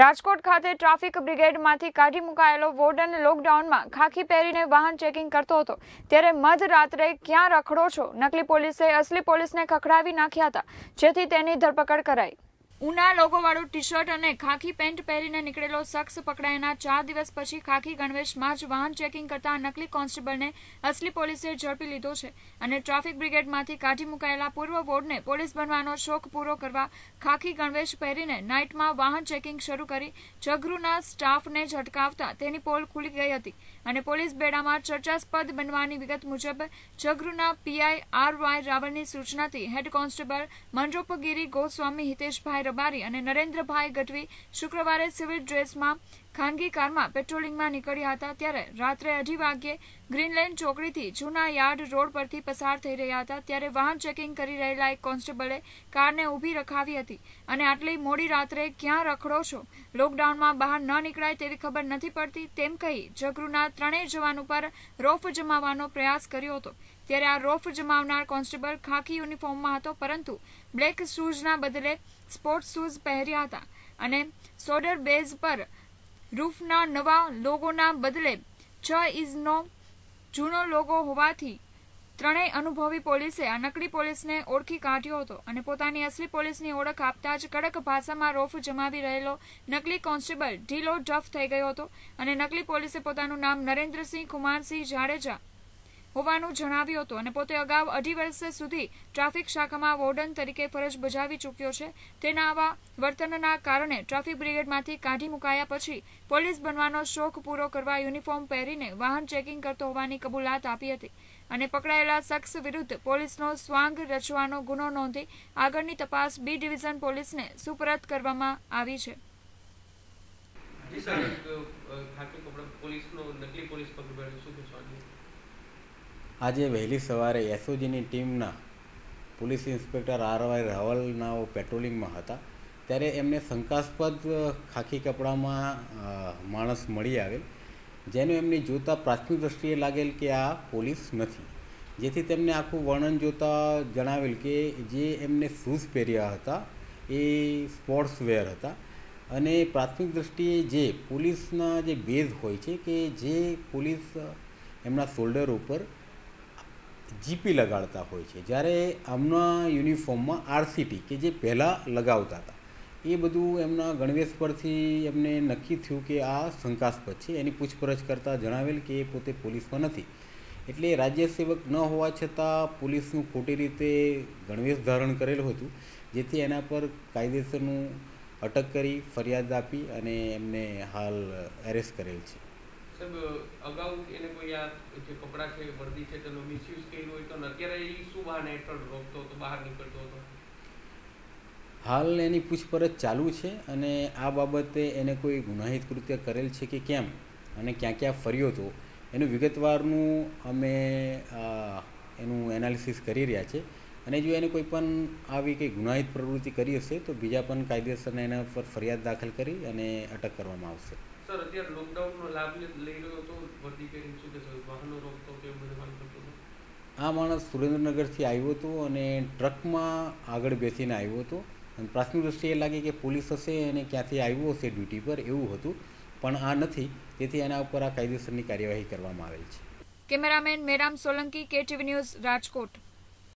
રાજકોટ ખાતે ટ્રાફિક બ્રિગેડમાંથી કાઢી મુકાયેલો વોર્ડન લોકડાઉનમાં ખાખી પહેરીને વાહન ચેકિંગ કરતો હતો ત્યારે મધ રાત્રે ક્યાં રખડો છો નકલી પોલીસે અસલી પોલીસને ખખડાવી નાખ્યા હતા જેથી તેની ધરપકડ કરાઈ ઉના લોગોવાળું ટી શર્ટ અને ખાખી પેન્ટ પહેરીને નીકળેલો શખ્સ પકડાયાના ચાર દિવસ પછી ખાખી ગણવેશમાં જ વાહન ચેકિંગ કરતા નકલી કોન્સ્ટેબલને અસલી પોલીસે ઝડપી લીધો છે અને ટ્રાફિક બ્રિગેડમાંથી કાઢી મુકાયેલા પૂર્વ વોર્ડને પોલીસ બનવાનો શોખ પૂરો કરવા ખાખી ગણવેશ પહેરીને નાઇટમાં વાહન ચેકિંગ શરૂ કરી જગરૂના સ્ટાફને ઝટકાવતા તેની પોલ ખુલી ગઈ હતી અને પોલીસ બેડામાં ચર્ચાસ્પદ બનવાની વિગત મુજબ જગરૂના પીઆઈ આર વાય રાવલની સૂચનાથી હેડ કોન્સ્ટેબલ મનરૂપગીરી ગોસ્વામી હિતેશભાઈ રબારી અને નરેન્દ્રભાઈ ગઢવી શુક્રવારે સિવિલ ડ્રેસમાં ખાનગી કારમાં પેટ્રોલિંગમાં નીકળ્યા હતા ત્યારે રાત્રે અઢી વાગ્યે ગ્રીનલેન્ડ ચોકડીથી જૂના યાર્ડ રોડ પરથી પસાર થઈ રહ્યા હતા ત્યારે વાહન ચેકિંગ કરી રહેલા એક કોન્સ્ટેબલે કારને ઊભી રખાવી હતી અને આટલી મોડી રાત્રે ક્યાં રખડો છો લોકડાઉનમાં બહાર ન નીકળાય તેવી ખબર નથી પડતી તેમ કહી જગરૂના ત્રણેય જવાન ઉપર રોફ જમાવવાનો પ્રયાસ કર્યો હતો ત્યારે આ રોફ જમાવનાર કોન્સ્ટેબલ ખાખી યુનિફોર્મમાં હતો પરંતુ બ્લેક શૂઝના બદલે સ્પોર્ટ્સ શૂઝ પહેર્યા હતા અને સોડર બેઝ પર રૂફના નવા લોગોના બદલે છ ઇઝનો જૂનો લોગો હોવાથી ત્રણેય અનુભવી પોલીસે આ નકલી પોલીસને ઓળખી કાઢ્યો હતો અને પોતાની અસલી પોલીસની ઓળખ આપતા જ કડક ભાષામાં રોફ જમાવી રહેલો નકલી કોન્સ્ટેબલ ઢીલો ઢફ થઈ ગયો હતો અને નકલી પોલીસે પોતાનું નામ નરેન્દ્રસિંહ કુમારસિંહ જાડેજા હોવાનું જણાવ્યું હતું અને પોતે અગાઉ અઢી વર્ષ સુધી ટ્રાફિક શાખામાં વોર્ડન તરીકે ફરજ બજાવી ચૂક્યો છે તેના આવા વર્તનના કારણે ટ્રાફિક બ્રિગેડમાંથી કાઢી મુકાયા પછી પોલીસ બનવાનો શોખ પૂરો કરવા યુનિફોર્મ પહેરીને વાહન ચેકિંગ કરતો હોવાની કબૂલાત આપી હતી અને પકડાયેલા શખ્સ વિરુદ્ધ પોલીસનો સ્વાંગ રચવાનો ગુનો નોંધી આગળની તપાસ બી ડિવિઝન પોલીસને સુપરત કરવામાં આવી છે પોલીસનો નકલી પોલીસ પકડવાનો શું આજે વહેલી સવારે એસઓજીની ટીમના પોલીસ ઇન્સ્પેક્ટર આર વાય રાવલનાઓ પેટ્રોલિંગમાં હતા ત્યારે એમને શંકાસ્પદ ખાખી કપડામાં માણસ મળી આવેલ જેનું એમને જોતાં પ્રાથમિક દ્રષ્ટિએ લાગેલ કે આ પોલીસ નથી જેથી તેમને આખું વર્ણન જોતાં જણાવેલ કે જે એમને શૂઝ પહેર્યા હતા એ સ્પોર્ટ્સ વેર હતા અને પ્રાથમિક દ્રષ્ટિએ જે પોલીસના જે બેઝ હોય છે કે જે પોલીસ એમના શોલ્ડર ઉપર જીપી લગાડતા હોય છે જ્યારે આમના યુનિફોર્મમાં આરસીટી કે જે પહેલાં લગાવતા હતા એ બધું એમના ગણવેશ પરથી એમને નક્કી થયું કે આ શંકાસ્પદ છે એની પૂછપરછ કરતાં જણાવેલ કે એ પોતે પોલીસમાં નથી એટલે રાજ્ય સેવક ન હોવા છતાં પોલીસનું ખોટી રીતે ગણવેશ ધારણ કરેલું હતું જેથી એના પર કાયદેસરનું અટક કરી ફરિયાદ આપી અને એમને હાલ એરેસ્ટ કરેલ છે સાહેબ અગાઉ એને કોઈ આ જે કપડાં છે વર્દી છે તેનો મિસયુઝ કર્યો હોય તો અત્યારે એ શું બહાને હેઠળ રોકતો હતો બહાર નીકળતો હતો હાલ એની પૂછપરછ ચાલુ છે અને આ બાબતે એને કોઈ ગુનાહિત કૃત્ય કરેલ છે કે કેમ અને ક્યાં ક્યાં ફર્યો હતો એનું વિગતવારનું અમે એનું એનાલિસિસ કરી રહ્યા છે અને જો એને કોઈ પણ આવી કંઈ ગુનાહિત પ્રવૃત્તિ કરી હશે તો બીજા પણ કાયદેસરને એના પર ફરિયાદ દાખલ કરી અને અટક કરવામાં આવશે સર અત્યારે લોકડાઉનનો લાભ લઈ રહ્યો હતો ભરતી કરી શું કે વાહનો રોકતો કે બધું આ માણસ સુરેન્દ્રનગરથી આવ્યો હતો અને ટ્રકમાં આગળ બેસીને આવ્યો હતો અને પ્રાથમિક દૃષ્ટિએ લાગે કે પોલીસ હશે અને ક્યાંથી આવ્યો હશે ડ્યુટી પર એવું હતું પણ આ નથી તેથી એના ઉપર આ કાયદેસરની કાર્યવાહી કરવામાં આવેલ છે cameraman Meram Solanki KTV news Rajkot